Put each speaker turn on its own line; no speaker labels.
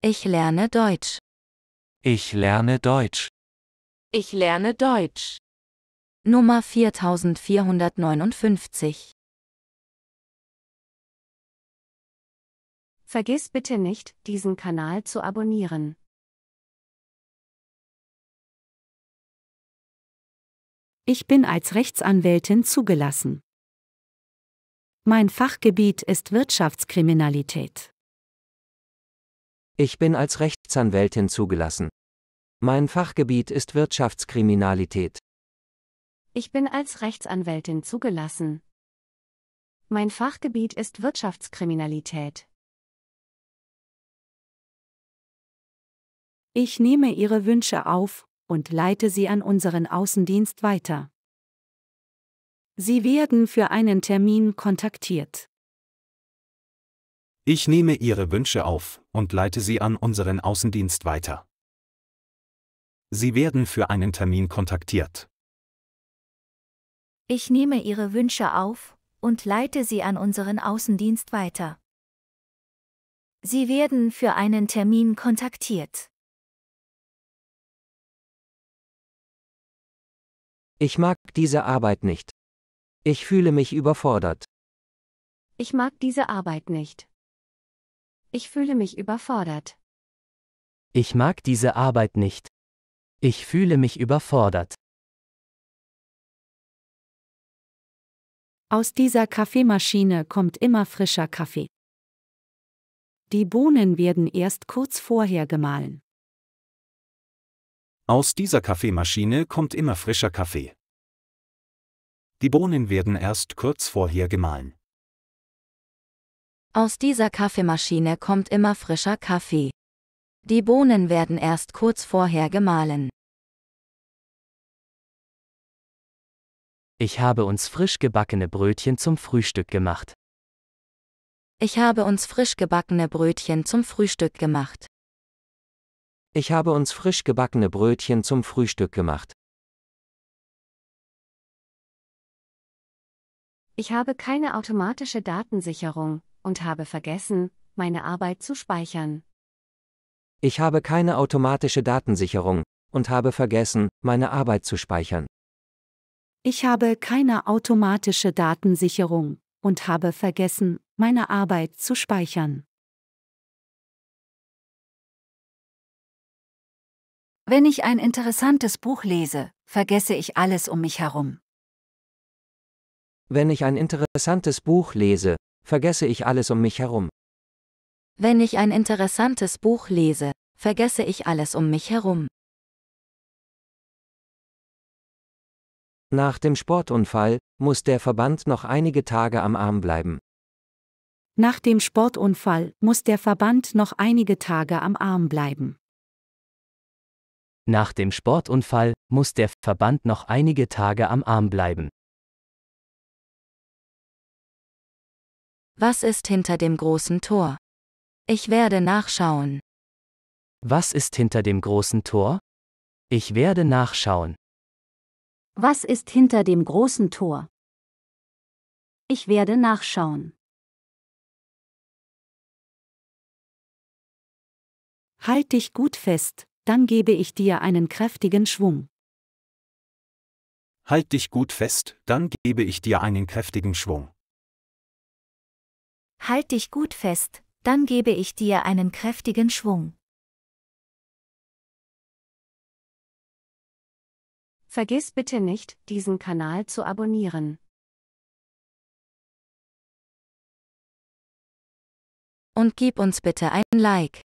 Ich lerne Deutsch. Ich lerne Deutsch. Ich lerne Deutsch.
Nummer 4459.
Vergiss bitte nicht, diesen Kanal zu abonnieren. Ich bin als Rechtsanwältin zugelassen. Mein Fachgebiet
ist Wirtschaftskriminalität.
Ich bin als Rechtsanwältin zugelassen. Mein Fachgebiet ist Wirtschaftskriminalität.
Ich bin als Rechtsanwältin zugelassen. Mein Fachgebiet ist Wirtschaftskriminalität. Ich nehme Ihre Wünsche auf und leite sie an unseren Außendienst weiter. Sie werden für einen Termin kontaktiert.
Ich nehme Ihre Wünsche auf und leite sie an unseren Außendienst weiter. Sie werden für einen Termin kontaktiert.
Ich nehme Ihre Wünsche auf und leite sie an unseren Außendienst
weiter. Sie werden für einen Termin kontaktiert. Ich mag diese Arbeit nicht. Ich fühle mich überfordert. Ich mag diese
Arbeit nicht. Ich fühle mich überfordert.
Ich mag diese Arbeit nicht. Ich fühle mich überfordert.
Aus dieser Kaffeemaschine kommt immer frischer Kaffee. Die Bohnen werden erst kurz vorher gemahlen.
Aus dieser Kaffeemaschine kommt immer frischer Kaffee. Die Bohnen werden erst kurz vorher gemahlen.
Aus dieser Kaffeemaschine kommt immer frischer Kaffee. Die Bohnen
werden erst kurz vorher gemahlen.
Ich habe uns frisch gebackene Brötchen zum Frühstück gemacht.
Ich habe uns frisch gebackene Brötchen zum Frühstück gemacht.
Ich habe uns frisch gebackene Brötchen zum Frühstück gemacht.
Ich habe keine automatische Datensicherung und habe vergessen, meine Arbeit zu speichern.
Ich habe keine automatische Datensicherung und habe vergessen, meine Arbeit zu speichern.
Ich habe keine automatische Datensicherung und habe vergessen, meine Arbeit zu speichern. Wenn ich ein interessantes Buch lese, vergesse ich alles um mich herum.
Wenn ich ein interessantes Buch lese, vergesse ich alles um mich herum.
Wenn ich ein interessantes Buch lese, vergesse ich
alles um mich herum.
Nach dem Sportunfall muss der Verband noch einige Tage am Arm bleiben.
Nach dem Sportunfall muss der Verband noch einige Tage am Arm bleiben.
Nach dem Sportunfall muss der Verband noch einige Tage am Arm bleiben. Was ist hinter dem großen Tor? Ich werde nachschauen. Was ist
hinter dem großen Tor? Ich werde nachschauen.
Was ist
hinter dem großen Tor? Ich werde nachschauen. Halt dich gut fest, dann gebe ich dir einen kräftigen Schwung. Halt
dich gut fest, dann gebe ich dir einen kräftigen Schwung.
Halt dich gut fest, dann gebe ich dir einen kräftigen Schwung. Vergiss bitte nicht, diesen Kanal zu abonnieren. Und gib uns bitte ein Like.